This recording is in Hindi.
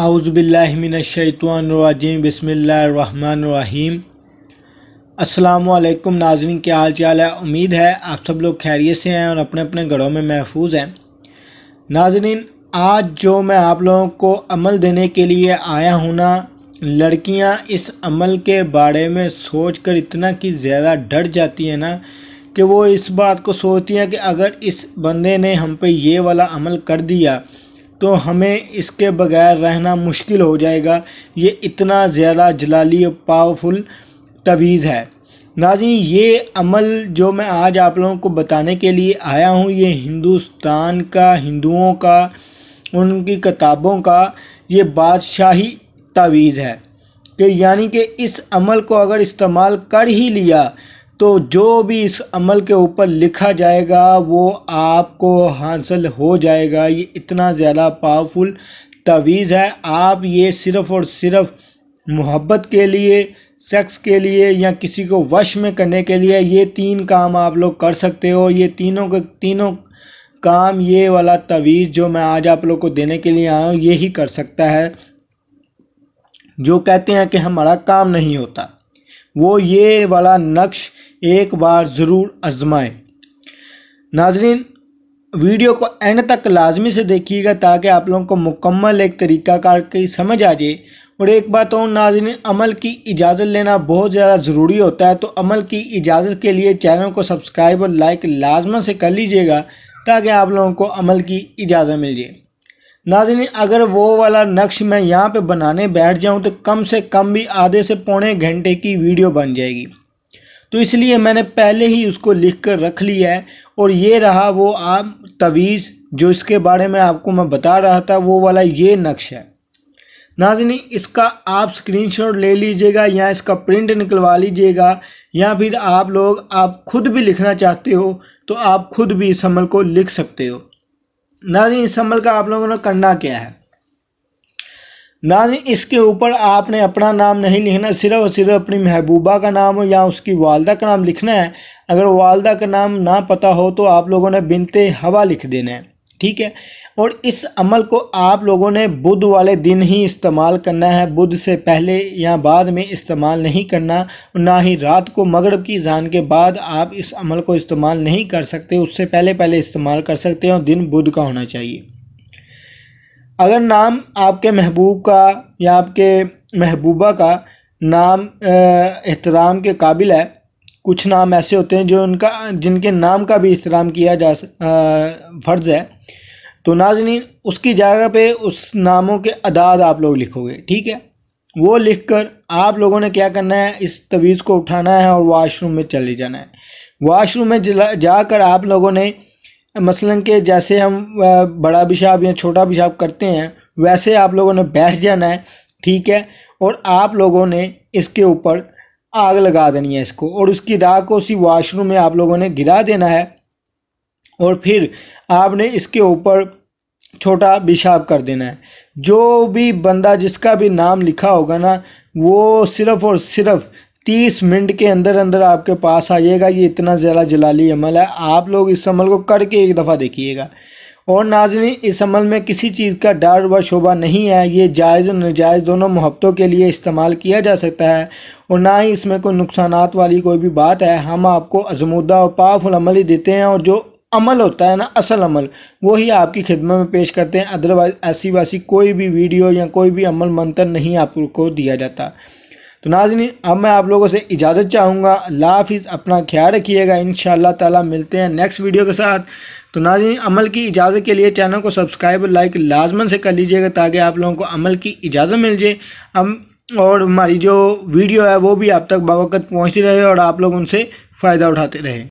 आउज़बिल्लिमिनशैतवानरजीम बसमीम असलकुम नाजरीन क्या हाल चाल है उम्मीद है आप सब लोग खैरियत से हैं और अपने अपने घरों में महफूज हैं नाजरन आज जो मैं आप लोगों को अमल देने के लिए आया हूँ ना लड़कियाँ इस अमल के बारे में सोच कर इतना कि ज़्यादा डर जाती हैं ना कि वो इस बात को सोचती हैं कि अगर इस बंदे ने हम पे ये वाला अमल कर दिया तो हमें इसके बगैर रहना मुश्किल हो जाएगा ये इतना ज़्यादा जलाली और पावरफुल तवीज़ है नाजी ये अमल जो मैं आज आप लोगों को बताने के लिए आया हूँ ये हिंदुस्तान का हिंदुओं का उनकी किताबों का ये बादशाही तवीज़ है कि यानी कि इस अमल को अगर इस्तेमाल कर ही लिया तो जो भी इस अमल के ऊपर लिखा जाएगा वो आपको हासिल हो जाएगा ये इतना ज़्यादा पावरफुल तवीज़ है आप ये सिर्फ़ और सिर्फ़ मोहब्बत के लिए सेक्स के लिए या किसी को वश में करने के लिए ये तीन काम आप लोग कर सकते हो ये तीनों के तीनों काम ये वाला तवीज़ जो मैं आज आप लोग को देने के लिए आया हूँ ये ही कर सकता है जो कहते हैं कि हमारा काम नहीं होता वो ये वाला नक्श एक बार ज़रूर आजमाएं नाजरीन वीडियो को एंड तक लाजमी से देखिएगा ताकि आप लोगों को मुकम्मल एक कार की समझ आ जाए और एक बात और तो नाजरीन अमल की इजाज़त लेना बहुत ज़्यादा ज़रूरी होता है तो अमल की इजाज़त के लिए चैनल को सब्सक्राइब और लाइक लाजमन से कर लीजिएगा ताकि आप लोगों को अमल की इजाज़त मिल जाए नाजन अगर वो वाला नक्श मैं यहाँ पे बनाने बैठ जाऊँ तो कम से कम भी आधे से पौने घंटे की वीडियो बन जाएगी तो इसलिए मैंने पहले ही उसको लिख कर रख लिया है और ये रहा वो आप तवीज़ जो इसके बारे में आपको मैं बता रहा था वो वाला ये नक्श है नाजनी इसका आप स्क्रीनशॉट ले लीजिएगा या इसका प्रिंट निकलवा लीजिएगा या फिर आप लोग आप खुद भी लिखना चाहते हो तो आप खुद भी इस अमल को लिख सकते हो नाजी इस अमल का आप लोगों ने करना क्या है नाजी इसके ऊपर आपने अपना नाम नहीं लिखना सिर्फ और सिर्फ अपनी महबूबा का नाम हो या उसकी वालदा का नाम लिखना है अगर वालदा का नाम ना पता हो तो आप लोगों ने बिनते हवा लिख देना है ठीक है और इस अमल को आप लोगों ने बुध वाले दिन ही इस्तेमाल करना है बुध से पहले या बाद में इस्तेमाल नहीं करना ना ही रात को मगरब की जान के बाद आप इस अमल को इस्तेमाल नहीं कर सकते उससे पहले पहले इस्तेमाल कर सकते हैं और दिन बुध का होना चाहिए अगर नाम आपके महबूब का या आपके महबूबा का नाम एहतराम के काबिल है कुछ नाम ऐसे होते हैं जो उनका जिनके नाम का भी इस्तेमाल किया जा फ़र्ज़ है तो नाजनीन उसकी जगह पे उस नामों के अदाद आप लोग लिखोगे ठीक है वो लिख कर आप लोगों ने क्या करना है इस तवीज़ को उठाना है और वाशरूम में चले जाना है वाशरूम में जाकर आप लोगों ने मसलन के जैसे हम बड़ा पेशाब या छोटा पेशाब करते हैं वैसे आप लोगों ने बैठ जाना है ठीक है और आप लोगों ने इसके ऊपर आग लगा देनी है इसको और उसकी राख को उसी वाशरूम में आप लोगों ने गिरा देना है और फिर आपने इसके ऊपर छोटा पेशाब कर देना है जो भी बंदा जिसका भी नाम लिखा होगा ना वो सिर्फ़ और सिर्फ तीस मिनट के अंदर अंदर आपके पास आ जाएगा ये इतना ज़्यादा जलाली अमल है आप लोग इस अमल को करके एक दफ़ा देखिएगा और नाजरीन इस अमल में किसी चीज़ का डर व शोभा नहीं है ये जायज़ और नजायज़ दोनों मोहब्बतों के लिए इस्तेमाल किया जा सकता है और ना ही इसमें कोई नुकसान वाली कोई भी बात है हम आपको अजमुदा और पावरफुल अमल ही देते हैं और जो अमल होता है ना असल अमल वही आपकी खिदमत में पेश करते हैं अदरवाइज ऐसी वैसी कोई भी वीडियो या कोई भी अमल मंत्र नहीं आपको दिया जाता तो नाजन अब मैं आप लोगों से इजाज़त चाहूँगा लाफिज़ अपना ख्याल रखिएगा इन ताला मिलते हैं नेक्स्ट वीडियो के साथ तो नाजी अमल की इजाज़त के लिए चैनल को सब्सक्राइब लाइक लाजमन से कर लीजिएगा ताकि आप लोगों को अमल की इजाज़त मिल जाए हम और हमारी जो वीडियो है वो भी आप तक बावक़त पहुँचती रहे और आप लोग उनसे फ़ायदा उठाते रहें